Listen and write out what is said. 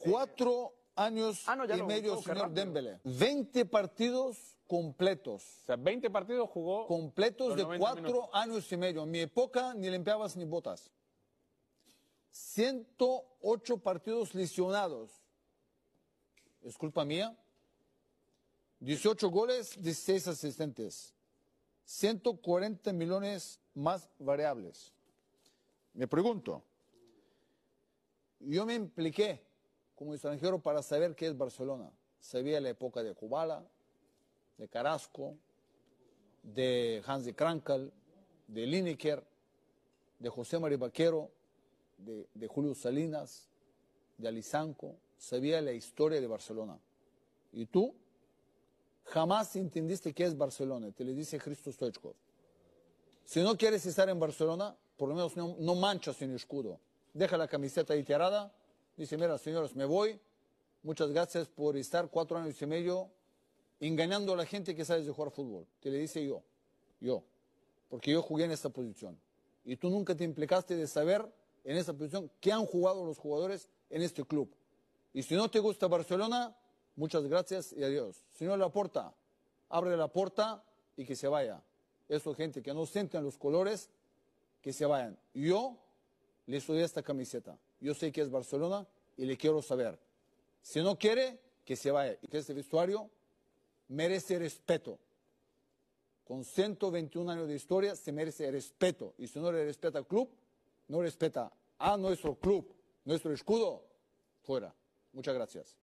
Cuatro años ah, y medio, señor Dembele. Veinte partidos completos. O sea, veinte partidos jugó. Completos de cuatro años y medio. En mi época ni limpiabas ni botas. 108 partidos lesionados. Es culpa mía. 18 goles, 16 asistentes. 140 millones más variables. Me pregunto, yo me impliqué como extranjero para saber qué es Barcelona. Sabía la época de Kubala, de Carrasco, de Hansi Krankel, de Lineker, de José María Vaquero, de, Julio Salinas, de Alizanco. Sabía la historia de Barcelona. Y tú jamás entendiste qué es Barcelona, te le dice Cristo Stoichkov. Si no quieres estar en Barcelona, por lo menos no, no manchas en el escudo. Deja la camiseta ahí dice, mira, señores, me voy, muchas gracias por estar cuatro años y medio engañando a la gente que sabe de jugar fútbol. Te le dice yo, yo, porque yo jugué en esta posición. Y tú nunca te implicaste de saber en esa posición qué han jugado los jugadores en este club. Y si no te gusta Barcelona, muchas gracias y adiós. Señor Laporta, abre la puerta y que se vaya. Eso, gente que no sienten los colores, que se vayan. Yo le doy esta camiseta yo sé que es Barcelona y le quiero saber. Si no quiere, que se vaya. Y que este vestuario merece respeto. Con 121 años de historia se merece respeto. Y si no le respeta al club, no respeta a nuestro club, nuestro escudo, fuera. Muchas gracias.